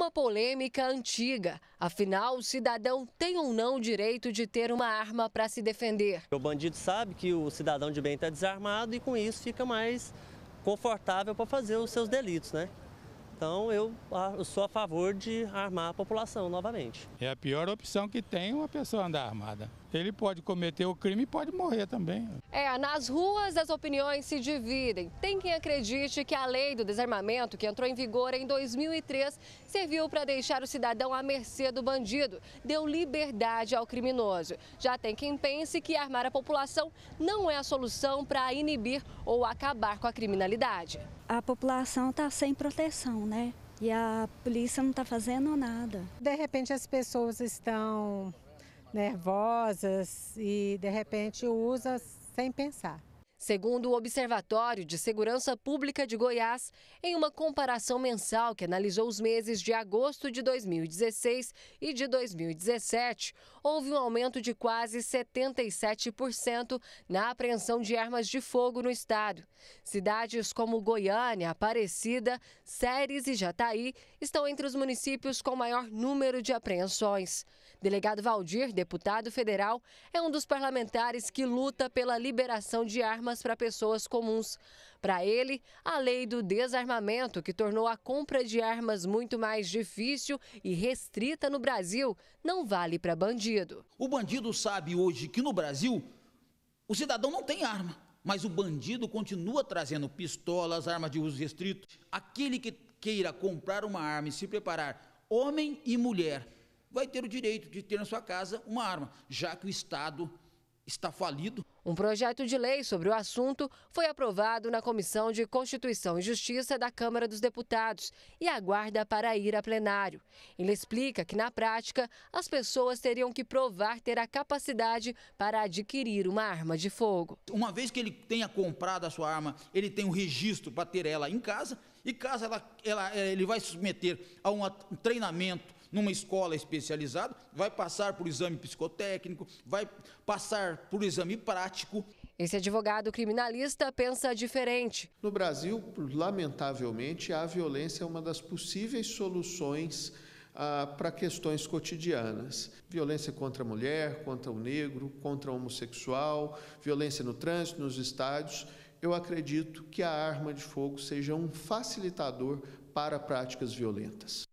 uma polêmica antiga. Afinal, o cidadão tem ou não o direito de ter uma arma para se defender. O bandido sabe que o cidadão de bem está desarmado e com isso fica mais confortável para fazer os seus delitos, né? Então eu, eu sou a favor de armar a população novamente. É a pior opção que tem uma pessoa andar armada ele pode cometer o crime e pode morrer também. É, nas ruas as opiniões se dividem. Tem quem acredite que a lei do desarmamento, que entrou em vigor em 2003, serviu para deixar o cidadão à mercê do bandido, deu liberdade ao criminoso. Já tem quem pense que armar a população não é a solução para inibir ou acabar com a criminalidade. A população está sem proteção, né? E a polícia não está fazendo nada. De repente as pessoas estão nervosas e de repente usa sem pensar. Segundo o Observatório de Segurança Pública de Goiás, em uma comparação mensal que analisou os meses de agosto de 2016 e de 2017, houve um aumento de quase 77% na apreensão de armas de fogo no estado. Cidades como Goiânia, Aparecida, Séries e Jataí estão entre os municípios com maior número de apreensões. Delegado Valdir, deputado federal, é um dos parlamentares que luta pela liberação de armas armas para pessoas comuns. Para ele, a lei do desarmamento, que tornou a compra de armas muito mais difícil e restrita no Brasil, não vale para bandido. O bandido sabe hoje que no Brasil o cidadão não tem arma, mas o bandido continua trazendo pistolas, armas de uso restrito. Aquele que queira comprar uma arma e se preparar, homem e mulher, vai ter o direito de ter na sua casa uma arma, já que o Estado está falido. Um projeto de lei sobre o assunto foi aprovado na Comissão de Constituição e Justiça da Câmara dos Deputados e aguarda para ir a plenário. Ele explica que, na prática, as pessoas teriam que provar ter a capacidade para adquirir uma arma de fogo. Uma vez que ele tenha comprado a sua arma, ele tem um registro para ter ela em casa e, caso ela, ela, eh, ele vai submeter a um treinamento numa escola especializada, vai passar por exame psicotécnico, vai passar por exame prático. Esse advogado criminalista pensa diferente. No Brasil, lamentavelmente, a violência é uma das possíveis soluções ah, para questões cotidianas. Violência contra a mulher, contra o negro, contra o homossexual, violência no trânsito, nos estádios. Eu acredito que a arma de fogo seja um facilitador para práticas violentas.